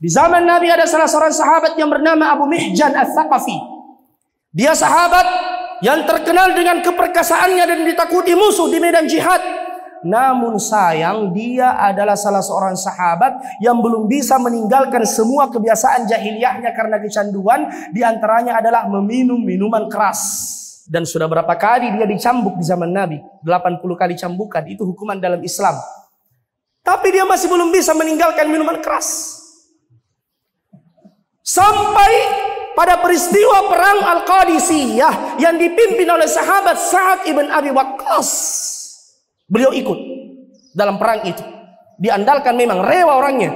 Di zaman Nabi ada salah seorang sahabat yang bernama Abu Mihjan Al-Thaqafi. Dia sahabat yang terkenal dengan keperkasaannya dan ditakuti musuh di medan jihad. Namun sayang dia adalah salah seorang sahabat yang belum bisa meninggalkan semua kebiasaan jahiliyahnya karena kecanduan. Di antaranya adalah meminum minuman keras. Dan sudah berapa kali dia dicambuk di zaman Nabi? 80 kali cambukan. Itu hukuman dalam Islam. Tapi dia masih belum bisa meninggalkan minuman keras. Sampai pada peristiwa perang Al-Qadisiyah yang dipimpin oleh sahabat Sa'ad ibn Abi Waqqas. Beliau ikut dalam perang itu. Diandalkan memang rewa orangnya.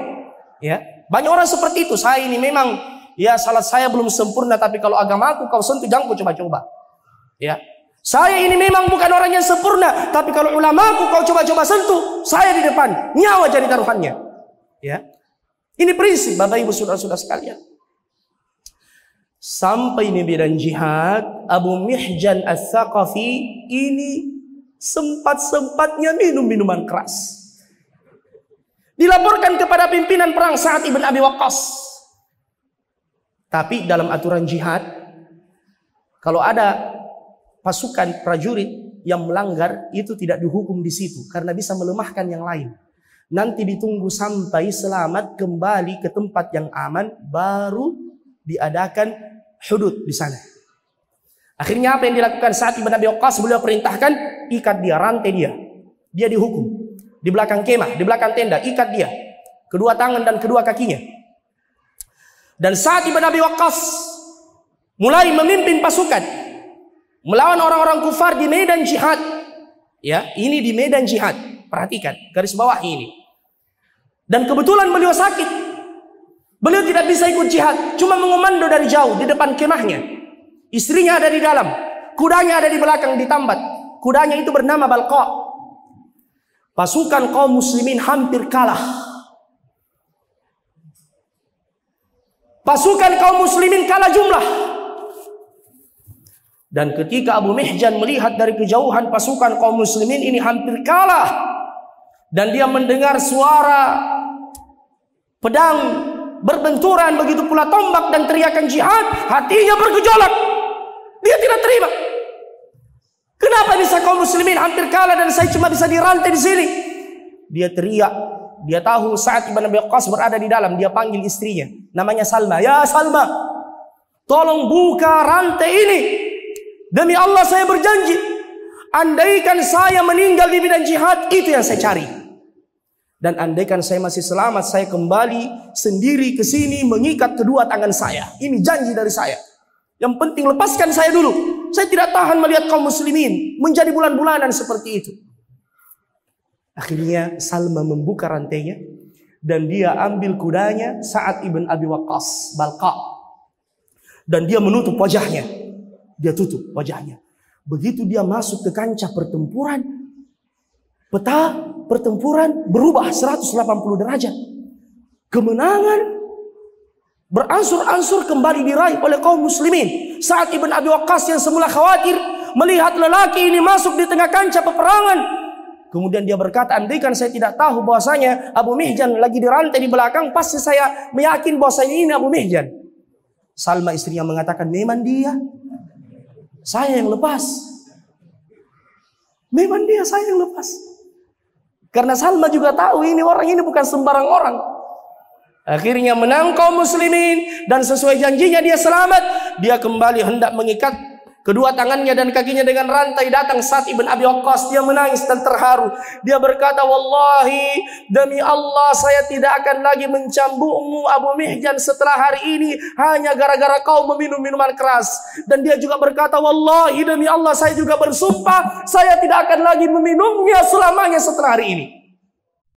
Ya, banyak orang seperti itu. Saya ini memang ya salat saya belum sempurna tapi kalau agamaku kau sentuh jangan kau coba-coba. Ya. Saya ini memang bukan orang yang sempurna, tapi kalau ulamaku kau coba-coba sentuh, saya di depan, nyawa jadi taruhannya. Ya. Ini prinsip Bapak Ibu Saudara-saudara sekalian sampai bidan jihad Abu Mihjan As-Saqafi ini sempat-sempatnya minum minuman keras. Dilaporkan kepada pimpinan perang saat Ibn Abi Waqqas. Tapi dalam aturan jihad, kalau ada pasukan prajurit yang melanggar, itu tidak dihukum di situ. Karena bisa melemahkan yang lain. Nanti ditunggu sampai selamat kembali ke tempat yang aman, baru diadakan hudud di sana. Akhirnya apa yang dilakukan saat Ibn Abi Waqqas beliau perintahkan ikat dia, rantai dia. Dia dihukum di belakang kemah, di belakang tenda, ikat dia. Kedua tangan dan kedua kakinya. Dan saat Ibn Abi Waqqas mulai memimpin pasukan melawan orang-orang kufar di medan jihad. Ya, ini di medan jihad. Perhatikan garis bawah ini. Dan kebetulan beliau sakit. Beliau tidak bisa ikut jihad, cuma mengomando dari jauh di depan kemahnya. Istrinya ada di dalam, kudanya ada di belakang di tambat. Kudanya itu bernama Balqa. Pasukan kaum muslimin hampir kalah. Pasukan kaum muslimin kalah jumlah. Dan ketika Abu Mihjan melihat dari kejauhan pasukan kaum muslimin ini hampir kalah dan dia mendengar suara pedang berbenturan, begitu pula tombak dan teriakan jihad, hatinya bergejolak. Dia tidak terima. Kenapa bisa kaum muslimin hampir kalah dan saya cuma bisa dirantai di sini? Dia teriak. Dia tahu saat Ibn Abi Qas berada di dalam, dia panggil istrinya. Namanya Salma. Ya Salma, tolong buka rantai ini. Demi Allah saya berjanji, andaikan saya meninggal di bidang jihad, itu yang saya cari. Dan andaikan saya masih selamat, saya kembali sendiri ke sini mengikat kedua tangan saya. Ini janji dari saya. Yang penting lepaskan saya dulu. Saya tidak tahan melihat kaum muslimin menjadi bulan-bulanan seperti itu. Akhirnya Salma membuka rantainya dan dia ambil kudanya saat Ibn Abi Waqqas Balqa. Dan dia menutup wajahnya. Dia tutup wajahnya. Begitu dia masuk ke kancah pertempuran, Peta pertempuran berubah 180 derajat. Kemenangan berangsur-angsur kembali diraih oleh kaum muslimin. Saat Ibn Abi Waqqas yang semula khawatir melihat lelaki ini masuk di tengah kancah peperangan. Kemudian dia berkata, kan saya tidak tahu bahwasanya Abu Mihjan lagi dirantai di belakang, pasti saya meyakin bahwasanya ini Abu Mihjan. Salma istrinya mengatakan, memang dia. Saya yang lepas. Memang dia saya yang lepas. Karena Salma juga tahu ini orang ini bukan sembarang orang. Akhirnya menangkau muslimin dan sesuai janjinya dia selamat. Dia kembali hendak mengikat Kedua tangannya dan kakinya dengan rantai datang saat ibn Abi Waqqas. Dia menangis dan terharu. Dia berkata, Wallahi, demi Allah saya tidak akan lagi mencambukmu Abu Mihjan setelah hari ini. Hanya gara-gara kau meminum minuman keras. Dan dia juga berkata, Wallahi, demi Allah saya juga bersumpah. Saya tidak akan lagi meminumnya selamanya setelah hari ini.